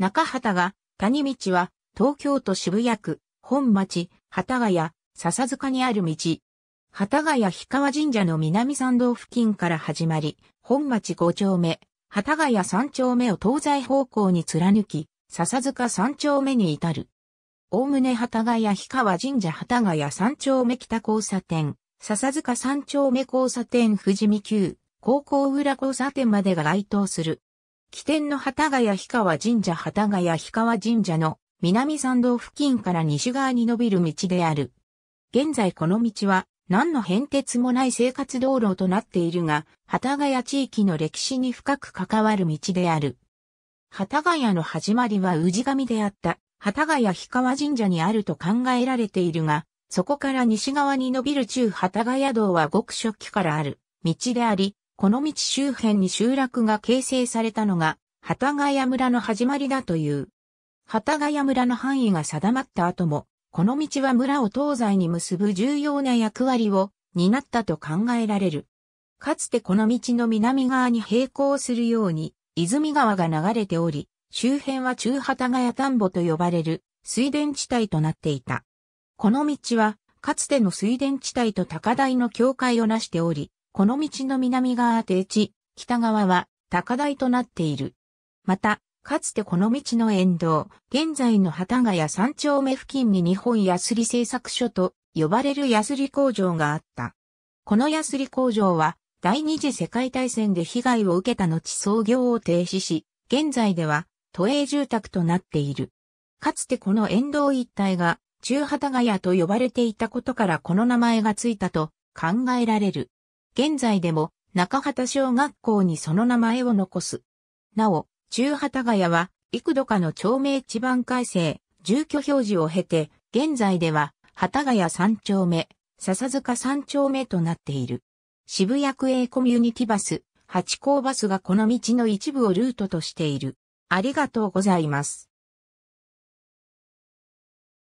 中畑が、谷道は、東京都渋谷区、本町、幡ヶ谷、笹塚にある道。幡ヶ谷氷川神社の南参道付近から始まり、本町5丁目、幡ヶ谷3丁目を東西方向に貫き、笹塚3丁目に至る。おおむね幡ヶ谷氷川神社幡ヶ谷3丁目北交差点、笹塚3丁目交差点富士見急、高校裏交差点までが該当する。起点の幡ヶ谷氷川神社幡ヶ谷氷川神社の南参道付近から西側に伸びる道である。現在この道は何の変哲もない生活道路となっているが、幡ヶ谷地域の歴史に深く関わる道である。幡ヶ谷の始まりは氏神であった、幡ヶ谷氷川神社にあると考えられているが、そこから西側に伸びる中幡ヶ谷道は極初期からある道であり、この道周辺に集落が形成されたのが、幡ヶ谷村の始まりだという。幡ヶ谷村の範囲が定まった後も、この道は村を東西に結ぶ重要な役割を担ったと考えられる。かつてこの道の南側に並行するように、泉川が流れており、周辺は中旗ヶ谷田んぼと呼ばれる水田地帯となっていた。この道は、かつての水田地帯と高台の境界を成しており、この道の南側は低地、北側は高台となっている。また、かつてこの道の沿道、現在の旗ヶ谷三丁目付近に日本ヤスリ製作所と呼ばれるヤスリ工場があった。このヤスリ工場は第二次世界大戦で被害を受けた後創業を停止し、現在では都営住宅となっている。かつてこの沿道一帯が中旗ヶ谷と呼ばれていたことからこの名前がついたと考えられる。現在でも中畑小学校にその名前を残す。なお、中畑ヶ谷は幾度かの町名地盤改正、住居表示を経て、現在では畑ヶ谷三丁目、笹塚三丁目となっている。渋谷区営コミュニティバス、八甲バスがこの道の一部をルートとしている。ありがとうございます。